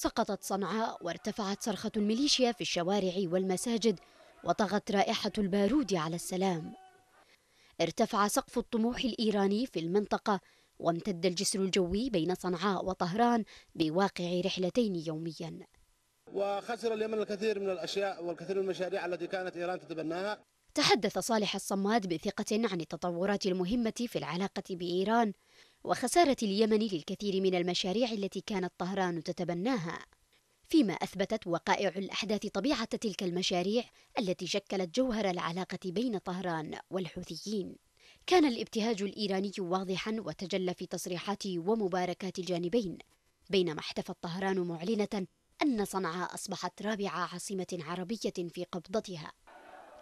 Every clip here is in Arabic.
سقطت صنعاء وارتفعت صرخة الميليشيا في الشوارع والمساجد وطغت رائحة البارود على السلام ارتفع سقف الطموح الإيراني في المنطقة وامتد الجسر الجوي بين صنعاء وطهران بواقع رحلتين يوميا وخسر اليمن الكثير من الأشياء والكثير من المشاريع التي كانت إيران تتبناها تحدث صالح الصماد بثقة عن التطورات المهمة في العلاقة بإيران وخسارة اليمن للكثير من المشاريع التي كانت طهران تتبناها فيما أثبتت وقائع الأحداث طبيعة تلك المشاريع التي شكلت جوهر العلاقة بين طهران والحوثيين كان الابتهاج الإيراني واضحا وتجلى في تصريحات ومباركات الجانبين بينما احتفت طهران معلنة أن صنعاء أصبحت رابع عاصمة عربية في قبضتها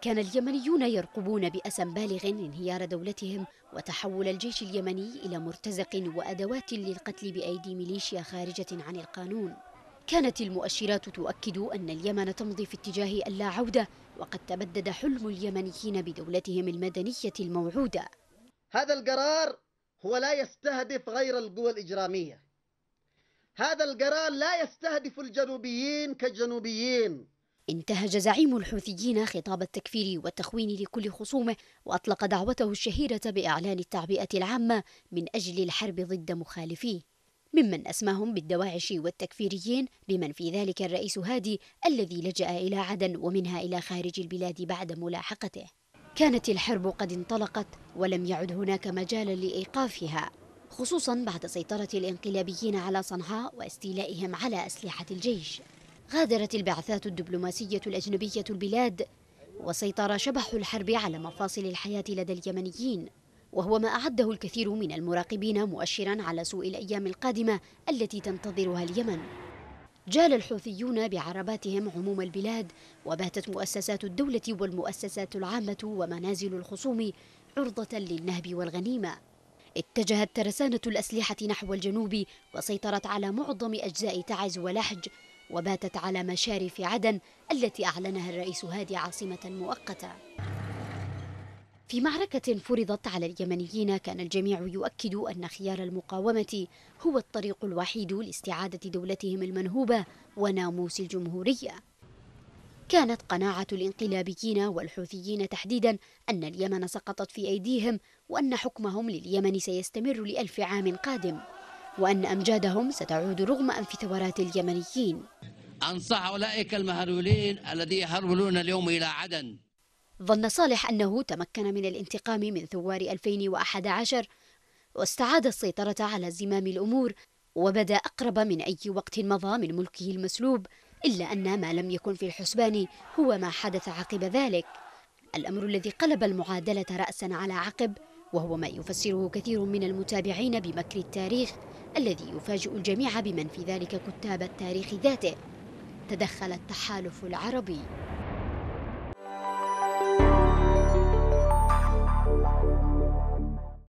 كان اليمنيون يرقبون بأس بالغ انهيار دولتهم وتحول الجيش اليمني إلى مرتزق وأدوات للقتل بأيدي ميليشيا خارجة عن القانون كانت المؤشرات تؤكد أن اليمن تمضي في اتجاه اللا عودة وقد تبدد حلم اليمنيين بدولتهم المدنية الموعودة هذا القرار هو لا يستهدف غير القوى الإجرامية هذا القرار لا يستهدف الجنوبيين كجنوبيين انتهج زعيم الحوثيين خطاب التكفير والتخوين لكل خصومه وأطلق دعوته الشهيرة بإعلان التعبئة العامة من أجل الحرب ضد مخالفيه ممن أسماهم بالدواعش والتكفيريين بمن في ذلك الرئيس هادي الذي لجأ إلى عدن ومنها إلى خارج البلاد بعد ملاحقته كانت الحرب قد انطلقت ولم يعد هناك مجال لإيقافها خصوصا بعد سيطرة الانقلابيين على صنعاء واستيلائهم على أسلحة الجيش غادرت البعثات الدبلوماسية الأجنبية البلاد وسيطر شبح الحرب على مفاصل الحياة لدى اليمنيين وهو ما أعده الكثير من المراقبين مؤشرا على سوء الأيام القادمة التي تنتظرها اليمن جال الحوثيون بعرباتهم عموم البلاد وباتت مؤسسات الدولة والمؤسسات العامة ومنازل الخصوم عرضة للنهب والغنيمة اتجهت ترسانة الأسلحة نحو الجنوب وسيطرت على معظم أجزاء تعز ولحج وباتت على مشارف عدن التي أعلنها الرئيس هادي عاصمة مؤقتة في معركة فرضت على اليمنيين كان الجميع يؤكد أن خيار المقاومة هو الطريق الوحيد لاستعادة دولتهم المنهوبة وناموس الجمهورية كانت قناعة الانقلابيين والحوثيين تحديدا أن اليمن سقطت في أيديهم وأن حكمهم لليمن سيستمر لألف عام قادم وأن أمجادهم ستعود رغم أنف ثورات اليمنيين أنصح أولئك المهرولين الذين يهرولون اليوم إلى عدن ظن صالح أنه تمكن من الانتقام من ثوار 2011 واستعاد السيطرة على زمام الأمور وبدا أقرب من أي وقت مضى من ملكه المسلوب إلا أن ما لم يكن في الحسبان هو ما حدث عقب ذلك الأمر الذي قلب المعادلة رأسا على عقب وهو ما يفسره كثير من المتابعين بمكر التاريخ الذي يفاجئ الجميع بمن في ذلك كتاب التاريخ ذاته تدخل التحالف العربي